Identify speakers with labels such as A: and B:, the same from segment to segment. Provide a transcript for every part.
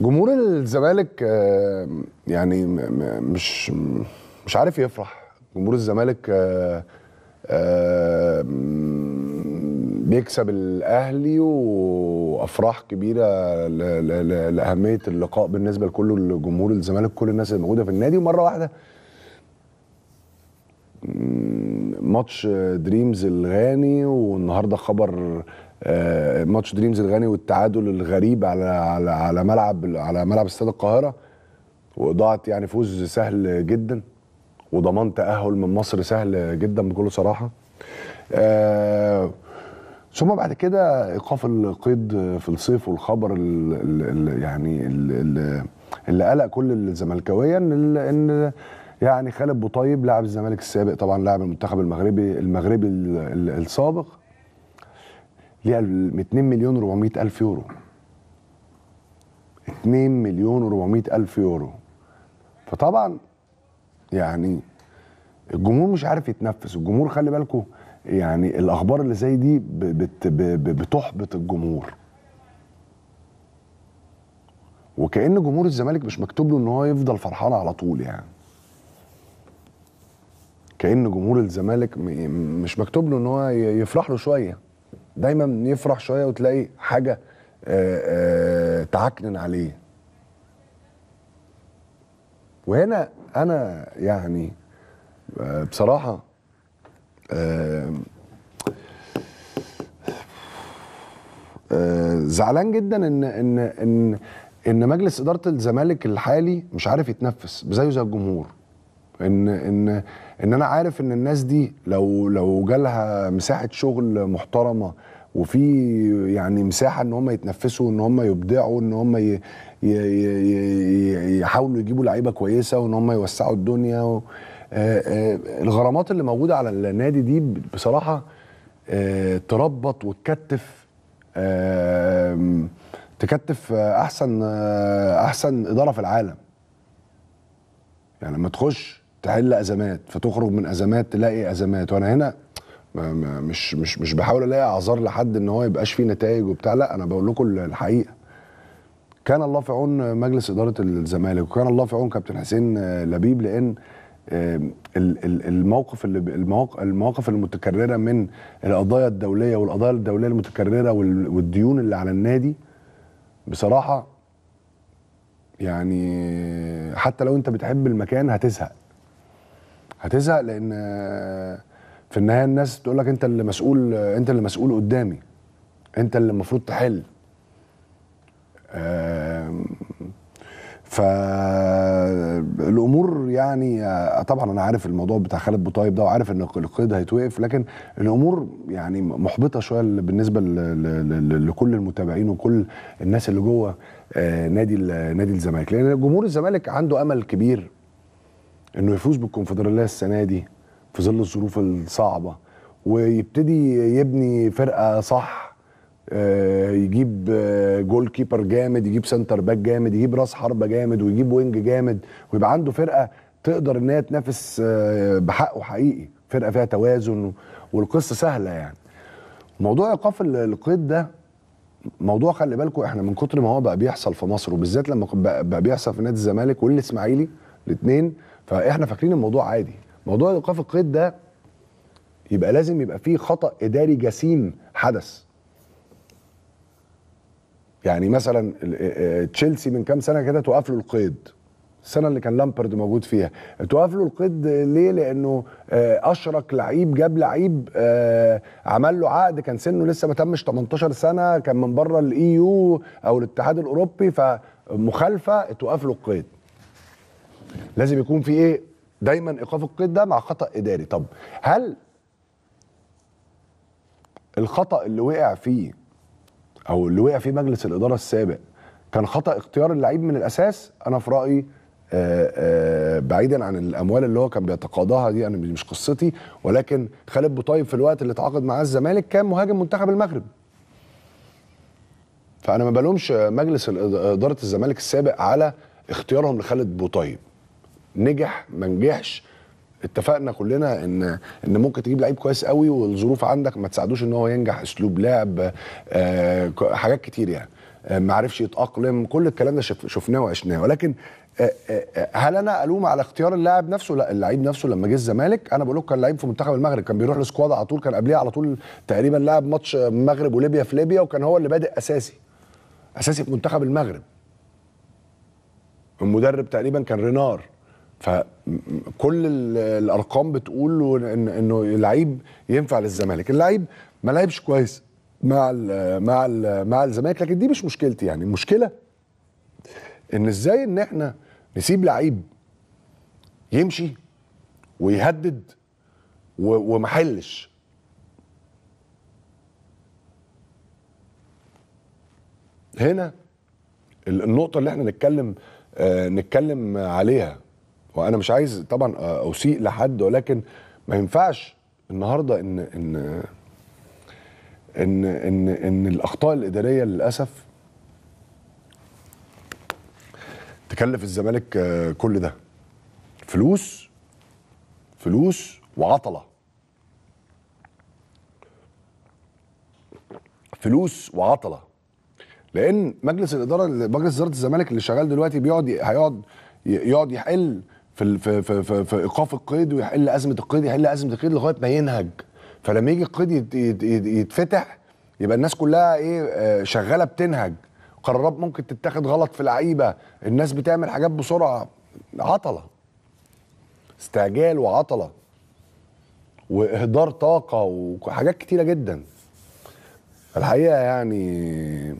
A: جمهور الزمالك آه، يعني مش مش عارف يفرح جمهور الزمالك آه، آه، بيكسب الاهلي وافراح كبيره لاهميه اللقاء بالنسبه لكل جمهور الزمالك كل الناس اللي موجوده في النادي ومره واحده ماتش دريمز الغاني والنهارده خبر آه، ماتش دريمز الغني والتعادل الغريب على على على ملعب على ملعب استاد القاهره وضاعت يعني فوز سهل جدا وضمان تاهل من مصر سهل جدا بكل صراحه آه ثم بعد كده ايقاف القيد في الصيف والخبر ال يعني ال اللي قلق كل الزملكاويه ان ان يعني خالد بوطيب لاعب الزمالك السابق طبعا لاعب المنتخب المغربي المغربي السابق ليها 2 مليون 400 الف يورو 2 مليون 400 الف يورو فطبعا يعني الجمهور مش عارف يتنفس الجمهور خلي بالكم يعني الاخبار اللي زي دي بتحبط الجمهور وكان جمهور الزمالك مش مكتوب له ان هو يفضل فرحان على طول يعني كان جمهور الزمالك مش مكتوب له ان هو يفرح له شويه دايما يفرح شويه وتلاقي حاجه آه، آه، تعكنن عليه وهنا انا يعني آه، بصراحه زعلان جدا ان ان ان ان مجلس اداره الزمالك الحالي مش عارف يتنفس زيه زي الجمهور ان ان ان انا عارف ان الناس دي لو لو جالها مساحه شغل محترمه وفي يعني مساحه ان هم يتنفسوا ان هم يبدعوا ان هم يحاولوا يجيبوا لعيبه كويسه وان هم يوسعوا الدنيا و... آه، آه، الغرامات اللي موجوده على النادي دي بصراحه آه، تربط وتكتف تكتف احسن احسن اداره في العالم يعني لما تخش تحل ازمات فتخرج من ازمات تلاقي ازمات وانا هنا ما مش مش مش بحاول الاقي اعذار لحد ان هو يبقاش فيه نتائج وبتاع لا انا بقول لكم الحقيقه كان الله في عون مجلس اداره الزمالك وكان الله في عون كابتن حسين لبيب لان الموقف اللي المواقف المتكرره من القضايا الدوليه والقضايا الدوليه المتكرره والديون اللي على النادي بصراحه يعني حتى لو انت بتحب المكان هتزهق هتزهق لان في النهايه الناس تقول لك انت اللي مسؤول انت اللي مسؤول قدامي انت اللي المفروض تحل فالامور يعني آه، طبعا انا عارف الموضوع بتاع خالد بوطيب ده وعارف ان القيد هيتوقف لكن الامور يعني محبطه شويه بالنسبه لكل المتابعين وكل الناس اللي جوه آه، نادي نادي الزمالك لان جمهور الزمالك عنده امل كبير انه يفوز بالكونفدراليه السنه دي في ظل الظروف الصعبه ويبتدي يبني فرقه صح آه، يجيب جول آه، كيبر جامد يجيب سنتر باك جامد يجيب راس حربه جامد ويجيب وينج جامد ويبقى عنده فرقه تقدر ان هي تنافس آه، بحقه حقيقي فرقه فيها توازن والقصه سهله يعني موضوع ايقاف القيد ده موضوع خلي بالكم احنا من كتر ما هو بقى بيحصل في مصر وبالذات لما بقى بيحصل في نادي الزمالك والاسماعيلي الاثنين فاحنا فاكرين الموضوع عادي موضوع ايقاف القيد ده يبقى لازم يبقى فيه خطا اداري جسيم حدث يعني مثلا آه، آه، تشيلسي من كام سنه كده توقف له القيد السنه اللي كان لامبرد موجود فيها توقف له القيد ليه لانه آه، اشرك لعيب جاب لعيب عمل له عقد كان سنه لسه ما تمش 18 سنه كان من بره الاي يو e او الاتحاد الاوروبي فمخالفه اتوقف له القيد لازم يكون في ايه دايما ايقاف القيد ده مع خطا اداري طب هل الخطا اللي وقع فيه او اللي وقع فيه مجلس الاداره السابق كان خطا اختيار اللعيب من الاساس انا في رايي آآ آه، آآ آه، بعيدا عن الاموال اللي هو كان بيتقاضاها دي انا مش قصتي ولكن خالد بوطيب في الوقت اللي تعاقد معاه الزمالك كان مهاجم منتخب المغرب فانا ما بلومش مجلس اداره الزمالك السابق على اختيارهم لخالد بوطيب نجح ما نجحش اتفقنا كلنا ان ان ممكن تجيب لعيب كويس قوي والظروف عندك ما تساعدوش ان هو ينجح اسلوب لعب آه، حاجات كتير يعني آه، ما عرفش يتاقلم كل الكلام ده شفناه وعشناه ولكن آه، هل انا الوم على اختيار اللاعب نفسه لا اللعيب نفسه لما جه الزمالك انا بقول لك كان لعيب في منتخب المغرب كان بيروح لسكواد على طول كان قبليه على طول تقريبا لعب ماتش المغرب وليبيا في ليبيا وكان هو اللي بادئ اساسي اساسي في منتخب المغرب المدرب تقريبا كان رينار فكل الارقام بتقول إن انه لعيب ينفع للزمالك اللعيب ما لعبش كويس مع الـ مع الـ مع الزمالك لكن دي مش مشكلتي يعني المشكله ان ازاي ان احنا نسيب لعيب يمشي ويهدد ومحلش هنا النقطه اللي احنا نتكلم آه نتكلم عليها وانا مش عايز طبعا اسيء لحد ولكن ما ينفعش النهارده ان ان ان ان, إن الاخطاء الاداريه للاسف تكلف الزمالك آه، كل ده فلوس فلوس وعطله فلوس وعطله لان مجلس الاداره مجلس اداره الزمالك اللي شغال دلوقتي بيقعد هيقعد يقعد يحل في في في, في, في ايقاف القيد ويحل ازمه القيد يحل ازمه القيد لغايه ما ينهج فلما يجي القيد يتفتح يبقى الناس كلها ايه آه، شغاله بتنهج قرارات ممكن تتاخد غلط في العيبه الناس بتعمل حاجات بسرعه عطله استعجال وعطله واهدار طاقه وحاجات كتيره جدا الحقيقه يعني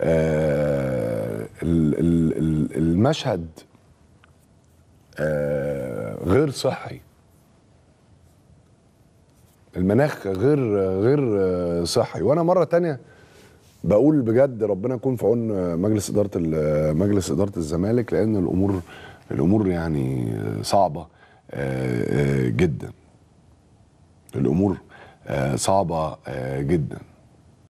A: آه المشهد آه، غير صحي المناخ غير غير آه، صحي وانا مره تانية بقول بجد ربنا يكون في عون مجلس اداره مجلس اداره الزمالك لان الامور الامور يعني صعبه آه، جدا الامور صعبه جدا